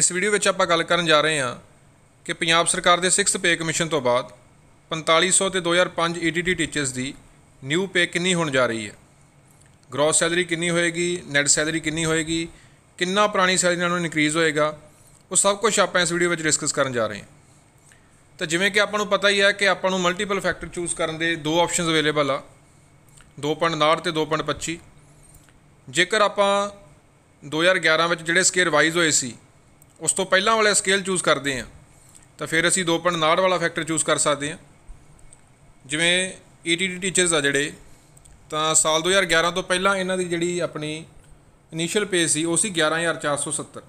ਇਸ ਵੀਡੀਓ ਵਿੱਚ ਆਪਾਂ ਗੱਲ ਕਰਨ ਜਾ ਰਹੇ ਹਾਂ ਕਿ ਪੰਜਾਬ ਸਰਕਾਰ ਦੇ 6th ਪੇ ਕਮਿਸ਼ਨ ਤੋਂ ਬਾਅਦ 4500 ਤੇ 2005 ETT ਟੀਚਰਸ ਦੀ ਨਿਊ ਪੇ ਕਿੰਨੀ ਹੋਣ ਜਾ ਰਹੀ ਹੈ ਗ੍ਰੋਸ ਸੈਲਰੀ ਕਿੰਨੀ ਹੋਏਗੀ ਨੈਟ ਸੈਲਰੀ ਕਿੰਨੀ ਹੋਏਗੀ ਕਿੰਨਾ ਪੁਰਾਣੀ ਸੈਲਰੀ ਨਾਲ ਇਨਕਰੀਜ਼ ਹੋਏਗਾ ਉਹ ਸਭ ਕੁਝ ਆਪਾਂ ਇਸ ਵੀਡੀਓ ਵਿੱਚ ਡਿਸਕਸ ਕਰਨ ਜਾ ਰਹੇ ਹਾਂ ਤਾਂ ਜਿਵੇਂ ਕਿ ਆਪਾਂ ਨੂੰ ਪਤਾ ਹੀ ਹੈ ਕਿ ਆਪਾਂ ਨੂੰ ਮਲਟੀਪਲ ਫੈਕਟਰ ਚੂਜ਼ ਕਰਨ ਦੇ ਦੋ ਆਪਸ਼ਨਸ ਅਵੇਲੇਬਲ ਆ 2.9 ਤੇ 2.25 ਜੇਕਰ ਆਪਾਂ 2011 ਵਿੱਚ ਜਿਹੜੇ ਸਕੇਅਰ ਵਾਈਜ਼ ਹੋਏ ਸੀ ਉਸ ਤੋਂ ਪਹਿਲਾਂ ਵਾਲਾ ਸਕੇਲ ਚੂਜ਼ ਕਰਦੇ ਆ ਤਾਂ ਫਿਰ ਅਸੀਂ 2.9 ਵਾਲਾ ਫੈਕਟਰ ਚੂਜ਼ ਕਰ ਸਕਦੇ ਆ ਜਿਵੇਂ ਈਟੀਟੀ e ਟੀਚਰਸ ਆ ਜਿਹੜੇ ਤਾਂ ਸਾਲ 2011 ਤੋਂ ਪਹਿਲਾਂ ਇਹਨਾਂ ਦੀ ਜਿਹੜੀ ਆਪਣੀ ਇਨੀਸ਼ੀਅਲ ਪੇ ਸੀ ਉਹ ਸੀ 11470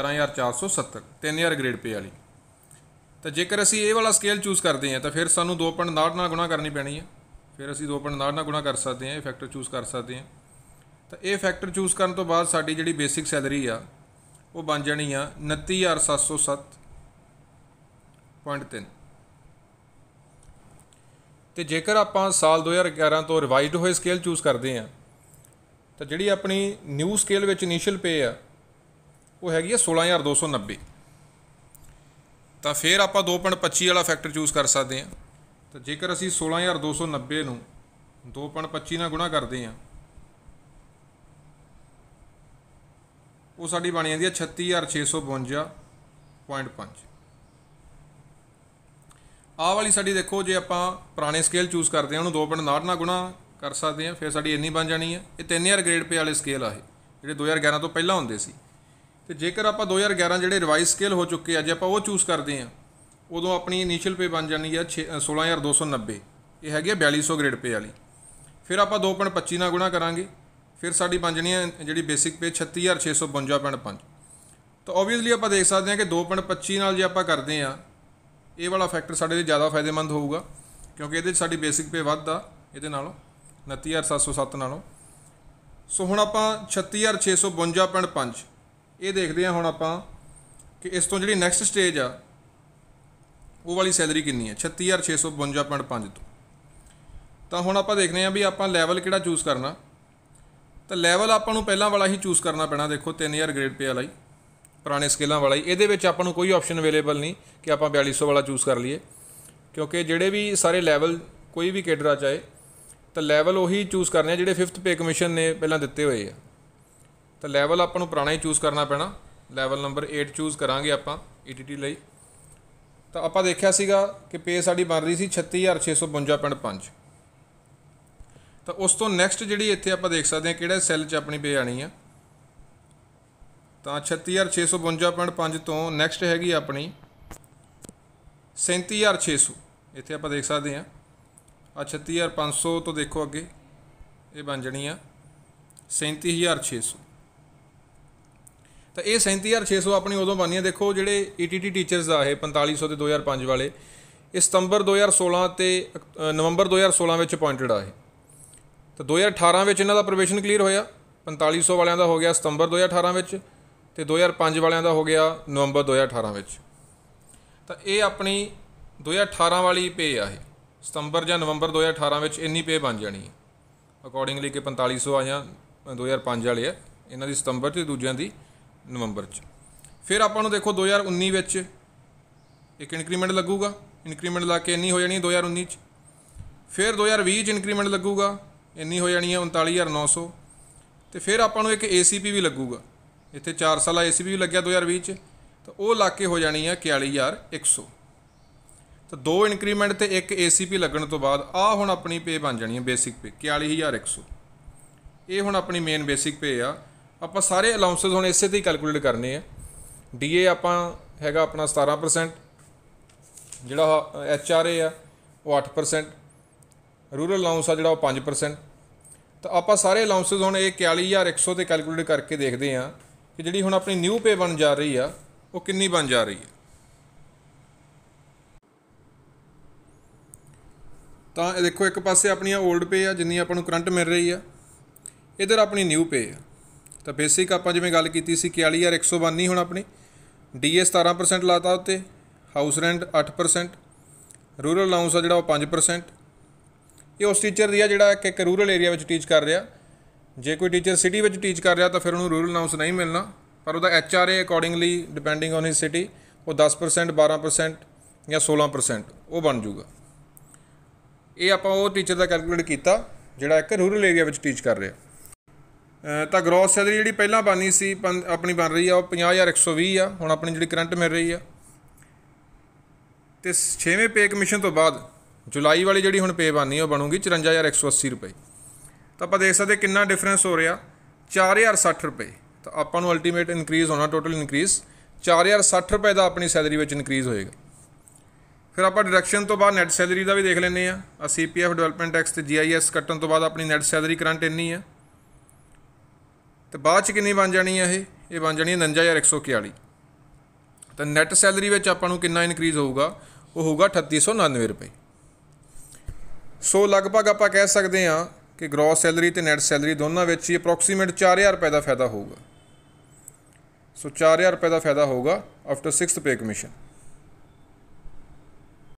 11470 3000 ਗ੍ਰੇਡ ਪੇ ਵਾਲੀ ਤਾਂ ਜੇਕਰ ਅਸੀਂ ਇਹ ਵਾਲਾ ਸਕੇਲ ਚੂਜ਼ ਕਰਦੇ ਆ ਤਾਂ ਫਿਰ ਸਾਨੂੰ 2.9 ਨਾਲ ਗੁਣਾ ਕਰਨੀ ਪੈਣੀ ਹੈ ਫਿਰ ਅਸੀਂ 2.9 ਨਾਲ ਗੁਣਾ ਕਰ ਸਕਦੇ ਆ ਇਹ ਫੈਕਟਰ ਚੂਜ਼ ਕਰ ਸਕਦੇ ਆ ਤਾਂ ਇਹ ਫੈਕਟਰ ਚੂਜ਼ ਕਰਨ ਤੋਂ ਬਾਅਦ ਸਾਡੀ ਜਿਹੜੀ ਬੇਸਿਕ ਸੈਲਰੀ ਆ ਉਹ ਬਣ ਜਾਣੀ ਆ 29707.3 ਤੇ ਜੇਕਰ ਆਪਾਂ ਸਾਲ 2011 ਤੋਂ ਰਿਵਾਈਜ਼ਡ ਹੋਏ ਸਕੇਲ ਚੂਜ਼ ਕਰਦੇ ਆ ਤਾਂ ਜਿਹੜੀ ਆਪਣੀ ਨਿਊ ਸਕੇਲ ਵਿੱਚ ਇਨੀਸ਼ੀਅਲ ਪੇ ਆ ਉਹ ਹੈਗੀ ਆ 16290 ਤਾਂ ਫਿਰ ਆਪਾਂ 2.25 ਵਾਲਾ ਫੈਕਟਰ ਚੂਜ਼ ਕਰ ਸਕਦੇ ਆ ਤਾਂ ਜੇਕਰ ਅਸੀਂ 16290 ਨੂੰ 2.25 ਨਾਲ ਗੁਣਾ ਕਰਦੇ ਆ ਉਹ ਸਾਡੀ ਬਣ ਜਾਂਦੀ ਹੈ 36652.5 ਆਹ ਵਾਲੀ ਸਾਡੀ ਦੇਖੋ ਜੇ ਆਪਾਂ ਪੁਰਾਣੇ ਸਕੇਲ ਚੂਜ਼ ਕਰਦੇ ਹਾਂ ਉਹਨੂੰ 2.9 ਨਾਲ ਗੁਣਾ ਕਰ ਸਕਦੇ ਹਾਂ ਫਿਰ ਸਾਡੀ ਇੰਨੀ ਬਣ ਜਾਣੀ ਹੈ ਇਹ 3000 ਗ੍ਰੇਡ ਪੇ ਵਾਲੇ ਸਕੇਲ ਆ ਇਹ ਜਿਹੜੇ 2011 ਤੋਂ ਪਹਿਲਾਂ ਹੁੰਦੇ ਸੀ ਤੇ ਜੇਕਰ ਆਪਾਂ 2011 ਜਿਹੜੇ ਰਿਵਾਈਜ਼ ਸਕੇਲ ਹੋ ਚੁੱਕੇ ਅੱਜ ਆਪਾਂ ਉਹ ਚੂਜ਼ ਕਰਦੇ ਹਾਂ ਉਦੋਂ ਆਪਣੀ ਇਨੀਸ਼ੀਅਲ ਪੇ ਬਣ ਜਾਣੀ ਹੈ 16290 ਇਹ ਹੈਗੀ 4200 ਗ੍ਰੇਡ ਪੇ ਵਾਲੀ ਫਿਰ ਆਪਾਂ 2.25 ਨਾਲ ਗੁਣਾ ਕਰਾਂਗੇ ਫਿਰ ਸਾਡੀ ਬਣ ਜਣੀ ਹੈ ਜਿਹੜੀ ਬੇਸਿਕ ਪੇ 36652.5 ਤਾਂ ਆਬਵੀਅਸਲੀ ਆਪਾਂ ਦੇਖ ਸਕਦੇ ਹਾਂ ਕਿ 2.25 ਨਾਲ ਜੇ ਆਪਾਂ ਕਰਦੇ ਆ ਇਹ ਵਾਲਾ ਫੈਕਟਰ ਸਾਡੇ ਲਈ ਜ਼ਿਆਦਾ ਫਾਇਦੇਮੰਦ ਹੋਊਗਾ ਕਿਉਂਕਿ ਇਹਦੇ ਵਿੱਚ ਸਾਡੀ ਬੇਸਿਕ ਪੇ ਵੱਧਦਾ ਇਹਦੇ ਨਾਲੋਂ 29707 ਨਾਲੋਂ ਸੋ ਹੁਣ ਆਪਾਂ 36652.5 ਇਹ ਦੇਖਦੇ ਹਾਂ ਹੁਣ ਆਪਾਂ ਕਿ ਇਸ ਤੋਂ ਜਿਹੜੀ ਨੈਕਸਟ ਸਟੇਜ ਆ ਉਹ ਵਾਲੀ ਸੈਲਰੀ ਕਿੰਨੀ ਹੈ 36652.5 ਤੋਂ ਤਾਂ ਹੁਣ ਆਪਾਂ ਦੇਖਦੇ ਹਾਂ ਵੀ ਆਪਾਂ ਲੈਵਲ ਕਿਹੜਾ ਚੂਜ਼ ਕਰਨਾ ਤਾਂ ਲੈਵਲ ਆਪਾਂ ਨੂੰ ਪਹਿਲਾਂ ਵਾਲਾ ਹੀ ਚੂਜ਼ ਕਰਨਾ ਪੈਣਾ ਦੇਖੋ 3000 ਗ੍ਰੇਡ ਪੇ ਵਾਲਾ ਹੀ ਪੁਰਾਣੇ ਸਕੇਲਾਂ ਵਾਲਾ ਹੀ ਇਹਦੇ ਵਿੱਚ ਆਪਾਂ ਨੂੰ ਕੋਈ ਆਪਸ਼ਨ ਅਵੇਲੇਬਲ ਨਹੀਂ ਕਿ ਆਪਾਂ 4200 ਵਾਲਾ ਚੂਜ਼ ਕਰ ਲਈਏ ਕਿਉਂਕਿ ਜਿਹੜੇ ਵੀ ਸਾਰੇ ਲੈਵਲ ਕੋਈ ਵੀ ਕੇਡਰਾ ਚਾਹੇ ਤਾਂ ਲੈਵਲ ਉਹੀ ਚੂਜ਼ ਕਰਨੇ ਆ ਜਿਹੜੇ 5th ਪੇ ਕਮਿਸ਼ਨ ਨੇ ਪਹਿਲਾਂ ਦਿੱਤੇ ਹੋਏ ਆ ਤਾਂ ਲੈਵਲ ਆਪਾਂ ਨੂੰ ਪੁਰਾਣਾ ਹੀ ਚੂਜ਼ ਕਰਨਾ ਪੈਣਾ ਲੈਵਲ ਨੰਬਰ 8 ਚੂਜ਼ ਕਰਾਂਗੇ ਆਪਾਂ ETT ਲਈ ਤਾਂ ਆਪਾਂ ਦੇਖਿਆ ਸੀਗਾ ਕਿ ਪੇ ਸਾਡੀ ਬਣ ਰਹੀ ਸੀ 36652.5 ਤਾਂ ਉਸ ਤੋਂ ਨੈਕਸਟ ਜਿਹੜੀ ਇੱਥੇ ਆਪਾਂ ਦੇਖ ਸਕਦੇ ਹਾਂ ਕਿਹੜਾ ਸੈੱਲ 'ਚ ਆਪਣੀ ਪੇ ਆਣੀ ਆ ਤਾਂ 36652.5 ਤੋਂ ਨੈਕਸਟ ਹੈਗੀ ਆਪਣੀ 37600 ਇੱਥੇ ਆਪਾਂ ਦੇਖ ਸਕਦੇ ਹਾਂ ਆ 36500 ਤੋਂ ਦੇਖੋ ਅੱਗੇ ਇਹ ਬਣ ਜਣੀ ਆ 37600 ਤਾਂ ਇਹ 37600 ਆਪਣੀ ਉਦੋਂ ਬਣੀ ਆ ਦੇਖੋ ਜਿਹੜੇ ETT ਟੀਚਰਸ ਆ ਇਹ 4500 ਤੇ 2005 ਵਾਲੇ ਇਹ ਸਤੰਬਰ 2016 ਤੇ ਨਵੰਬਰ 2016 ਵਿੱਚ ਅਪਾਇੰਟਡ ਆ ਇਹ ਤੇ 2018 ਵਿੱਚ ਇਹਨਾਂ ਦਾ ਪ੍ਰੋਵੀਸ਼ਨ ਕਲੀਅਰ ਹੋਇਆ 4500 ਵਾਲਿਆਂ ਦਾ ਹੋ ਗਿਆ ਸਤੰਬਰ 2018 ਵਿੱਚ ਤੇ 2005 ਵਾਲਿਆਂ ਦਾ ਹੋ ਗਿਆ ਨਵੰਬਰ 2018 ਵਿੱਚ ਤਾਂ ਇਹ ਆਪਣੀ 2018 ਵਾਲੀ ਪੇ ਆ ਇਹ ਸਤੰਬਰ ਜਾਂ ਨਵੰਬਰ 2018 ਵਿੱਚ ਇੰਨੀ ਪੇ ਬਣ ਜਾਣੀ ਹੈ ਅਕੋਰਡਿੰਗਲੀ ਕਿ 4500 ਆ ਜਾਂ 2005 ਵਾਲੇ ਆ ਇਹਨਾਂ ਦੀ ਸਤੰਬਰ ਤੇ ਦੂਜਿਆਂ ਦੀ ਨਵੰਬਰ ਚ ਫਿਰ ਆਪਾਂ ਨੂੰ ਦੇਖੋ 2019 ਵਿੱਚ ਇੱਕ ਇਨਕਰੀਮੈਂਟ ਲੱਗੂਗਾ ਇਨਕਰੀਮੈਂਟ ਲਾ ਕੇ ਇੰਨੀ ਹੋ ਜਾਣੀ 2019 ਚ ਫਿਰ 2020 ਚ ਇਨਕਰੀਮੈਂਟ ਲੱਗੂਗਾ ਇੰਨੀ ਹੋ ਜਾਣੀ ਹੈ 39900 ਤੇ ਫਿਰ ਆਪਾਂ ਨੂੰ ਇੱਕ ACP ਵੀ ਲੱਗੂਗਾ ਇੱਥੇ 4 ਸਾਲਾ ACP ਵੀ ਲੱਗਿਆ 2020 ਚ ਤਾਂ ਉਹ ਲਾ ਕੇ ਹੋ ਜਾਣੀ ਹੈ 41100 ਤਾਂ ਦੋ ਇਨਕਰੀਮੈਂਟ ਤੇ ਇੱਕ ACP ਲੱਗਣ ਤੋਂ ਬਾਅਦ ਆ ਹੁਣ ਆਪਣੀ ਪੇ ਬਣ ਜਾਣੀ ਹੈ ਬੇਸਿਕ ਪੇ 41100 ਇਹ ਹੁਣ ਆਪਣੀ ਮੇਨ ਬੇਸਿਕ ਪੇ ਆ ਆਪਾਂ ਸਾਰੇ ਅਲਾਉਂਸਸ ਹੁਣ ਇਸੇ ਤੇ ਹੀ ਕੈਲਕੂਲੇਟ ਕਰਨੇ ਆ ਡੀਏ ਆਪਾਂ ਹੈਗਾ ਆਪਣਾ 17% ਜਿਹੜਾ ਐਚਆਰਏ ਆ ਉਹ 8% ਰੂਰਲ ਅਲਾਉਂਸ ਆ ਜਿਹੜਾ ਉਹ 5% ਤਾਂ ਆਪਾਂ ਸਾਰੇ ਅਲਾਉਂਸਸ ਹੁਣ ਇਹ 41100 ਤੇ ਕੈਲਕੂਲੇਟ ਕਰਕੇ ਦੇਖਦੇ ਆ ਕਿ ਜਿਹੜੀ ਹੁਣ ਆਪਣੀ ਨਿਊ ਪੇ ਬਣ ਜਾ ਰਹੀ ਆ ਉਹ ਕਿੰਨੀ ਬਣ ਜਾ ਰਹੀ ਹੈ ਤਾਂ ਇਹ ਦੇਖੋ ਇੱਕ ਪਾਸੇ ਆਪਣੀਆਂ 올ਡ ਪੇ ਆ ਜਿੰਨੀ ਆਪਾਂ ਨੂੰ ਕਰੰਟ ਮਿਲ ਰਹੀ ਆ ਇਧਰ ਆਪਣੀ ਨਿਊ ਪੇ ਆ ਤਾਂ ਬੇਸਿਕ ਆਪਾਂ ਜਿਵੇਂ ਗੱਲ ਕੀਤੀ ਸੀ 41101 ਨਹੀਂ ਹੁਣ ਆਪਣੀ ਡੀਏ 17% ਲਾਤਾ ਉੱਤੇ ਹਾਊਸ ਰੈਂਟ 8% ਰੂਰਲ ਅਲਾਉਂਸ ਆ ਜਿਹੜਾ ਉਹ 5% ਕਿ ਉਸ ਟੀਚਰ ਦੀ ਆ ਜਿਹੜਾ ਇੱਕ ਰੂਰਲ ਏਰੀਆ ਵਿੱਚ ਟੀਚ ਕਰ ਰਿਹਾ ਜੇ ਕੋਈ ਟੀਚਰ ਸਿਟੀ ਵਿੱਚ ਟੀਚ ਕਰ ਰਿਹਾ ਤਾਂ ਫਿਰ ਉਹਨੂੰ ਰੂਰਲ ਅਨਾਉਂਸ ਨਹੀਂ ਮਿਲਣਾ ਪਰ ਉਹਦਾ H R A accordingly depending on his city ਉਹ 10% 12% ਜਾਂ 16% ਉਹ ਬਣ ਜਾਊਗਾ ਇਹ ਆਪਾਂ ਉਹ ਟੀਚਰ ਦਾ ਕੈਲਕੂਲੇਟ ਕੀਤਾ ਜਿਹੜਾ ਇੱਕ ਰੂਰਲ ਏਰੀਆ ਵਿੱਚ ਟੀਚ ਕਰ ਰਿਹਾ ਤਾਂ ਗ੍ਰੋਸ ਸੈਲਰੀ ਜਿਹੜੀ ਪਹਿਲਾਂ ਬਣੀ ਸੀ ਆਪਣੀ ਬਣ ਰਹੀ ਆ ਉਹ 50120 ਆ ਹੁਣ ਆਪਣੀ ਜਿਹੜੀ ਕਰੰਟ ਮਿਲ ਰਹੀ ਆ ਤੇ 6ਵੇਂ ਪੇ ਕਮਿਸ਼ਨ ਤੋਂ ਬਾਅਦ ਜੁਲਾਈ ਵਾਲੀ ਜਿਹੜੀ ਹੁਣ ਪੇ ਬਣਨੀ ਉਹ ਬਣੂਗੀ 54180 ਰੁਪਏ ਤਾਂ ਆਪਾਂ ਦੇਖ ਸਕਦੇ ਕਿੰਨਾ ਡਿਫਰੈਂਸ ਹੋ ਰਿਹਾ 4060 ਰੁਪਏ ਤਾਂ ਆਪਾਂ ਨੂੰ ਅਲਟੀਮੇਟ ਇਨਕਰੀਜ਼ ਹੋਣਾ ਟੋਟਲ ਇਨਕਰੀਜ਼ 4060 ਰੁਪਏ ਦਾ ਆਪਣੀ ਸੈਲਰੀ ਵਿੱਚ ਇਨਕਰੀਜ਼ ਹੋਏਗਾ ਫਿਰ ਆਪਾਂ ਡਿਡਕਸ਼ਨ ਤੋਂ ਬਾਅਦ ਨੈਟ ਸੈਲਰੀ ਦਾ ਵੀ ਦੇਖ ਲੈਂਦੇ ਆ ਆ ਸੀਪੀਐਫ ਡਿਵੈਲਪਮੈਂਟ ਟੈਕਸ ਤੇ ਜੀਆਈਐਸ ਕੱਟਣ ਤੋਂ ਬਾਅਦ ਆਪਣੀ ਨੈਟ ਸੈਲਰੀ ਕਰੰਟ ਇੰਨੀ ਆ ਤੇ ਬਾਅਦ ਚ ਕਿੰਨੀ ਬਣ ਜਾਣੀ ਆ ਇਹ ਇਹ ਬਣ ਜਾਣੀ 59141 ਤਾਂ ਨੈਟ ਸੈਲਰੀ ਵਿੱਚ ਆਪਾਂ ਨੂੰ ਕਿੰਨਾ ਇਨਕਰੀਜ਼ ਹੋਊਗਾ ਉਹ ਹੋਊਗਾ 3899 ਰੁਪਏ ਸੋ ਲਗਭਗ ਆਪਾਂ ਕਹਿ ਸਕਦੇ ਹਾਂ ਕਿ ਗ੍ਰੋਸ ਸੈਲਰੀ ਤੇ ਨੈਟ ਸੈਲਰੀ ਦੋਨਾਂ ਵਿੱਚ ਹੀ ਅਪ੍ਰੋਕਸੀਮੇਟ 4000 ਰੁਪਏ ਦਾ ਫਾਇਦਾ ਹੋਊਗਾ ਸੋ 4000 ਰੁਪਏ ਦਾ ਫਾਇਦਾ ਹੋਊਗਾ ਆਫਟਰ 6th ਪੇ ਕਮਿਸ਼ਨ